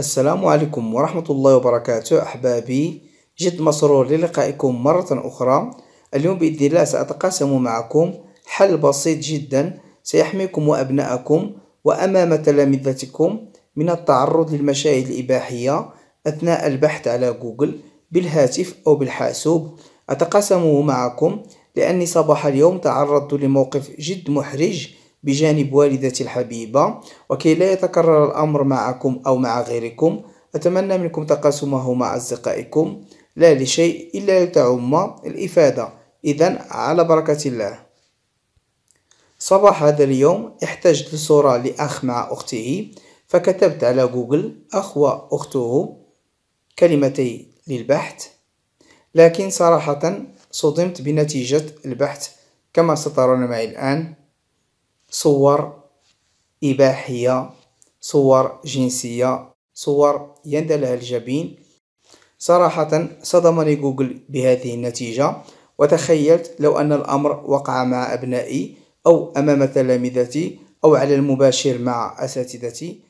السلام عليكم ورحمة الله وبركاته أحبابي جد مسرور للقائكم مرة أخرى اليوم بإذن الله سأتقاسم معكم حل بسيط جدا سيحميكم وأبنائكم وأمام تلامذتكم من التعرض للمشاهد الإباحية أثناء البحث على جوجل بالهاتف أو بالحاسوب أتقاسمه معكم لأني صباح اليوم تعرضت لموقف جد محرج بجانب والدتي الحبيبة وكي لا يتكرر الأمر معكم أو مع غيركم أتمنى منكم تقاسمه مع أصدقائكم لا لشيء إلا لتعم الإفادة إذا على بركة الله صباح هذا اليوم احتجت لصورة لأخ مع أخته فكتبت على جوجل أخ وأخته كلمتي للبحث لكن صراحة صدمت بنتيجة البحث كما سترون معي الآن صور إباحية صور جنسية صور يندلها الجبين صراحة صدمني جوجل بهذه النتيجة وتخيلت لو أن الأمر وقع مع أبنائي أو أمام تلامذتي أو على المباشر مع أساتذتي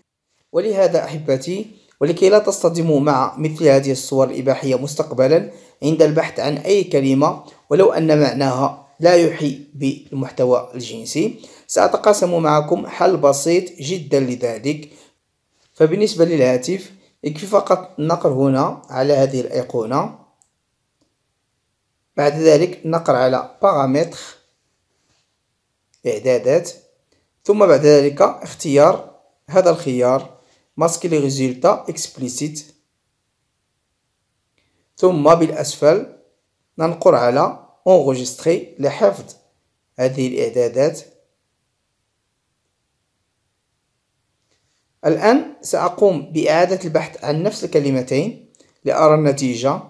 ولهذا أحبتي ولكي لا تصطدموا مع مثل هذه الصور الإباحية مستقبلا عند البحث عن أي كلمة ولو أن معناها لا يحيي بالمحتوى الجنسي سأتقاسم معكم حل بسيط جدا لذلك فبالنسبة للهاتف يكفي فقط النقر هنا على هذه الأيقونة بعد ذلك نقر على بارامتر إعدادات ثم بعد ذلك اختيار هذا الخيار ماسك لي ريزولتا اكسبليسيت ثم بالأسفل ننقر على انغوجستري لحفظ هذه الإعدادات الآن سأقوم بإعادة البحث عن نفس الكلمتين لأرى النتيجة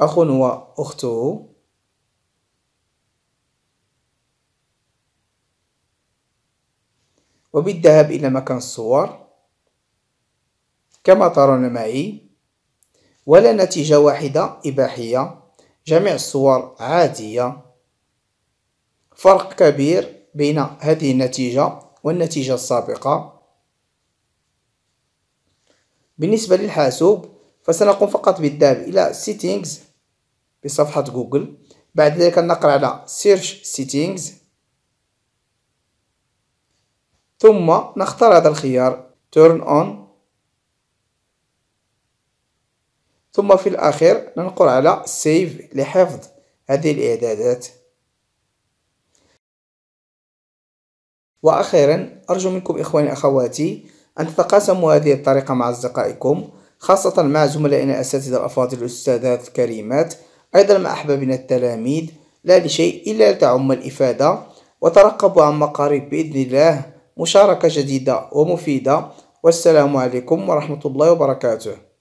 أخ وأخته وبالذهاب إلى مكان الصور كما ترون معي ولا نتيجة واحدة إباحية جميع الصور عادية فرق كبير بين هذه النتيجة والنتيجة السابقة بالنسبة للحاسوب فسنقوم فقط بالذهاب إلى Settings بصفحة جوجل بعد ذلك نقر على Search Settings ثم نختار هذا الخيار Turn On ثم في الأخير ننقر على سيف لحفظ هذه الإعدادات وأخيرا أرجو منكم إخواني أخواتي أن تتقاسموا هذه الطريقة مع أصدقائكم خاصة مع زملائنا الأساتذة الأفاضل الأستاذات الكريمات أيضا مع أحبابنا التلاميذ لا لشيء إلا لتعم الإفادة وترقبوا عما قريب بإذن الله مشاركة جديدة ومفيدة والسلام عليكم ورحمة الله وبركاته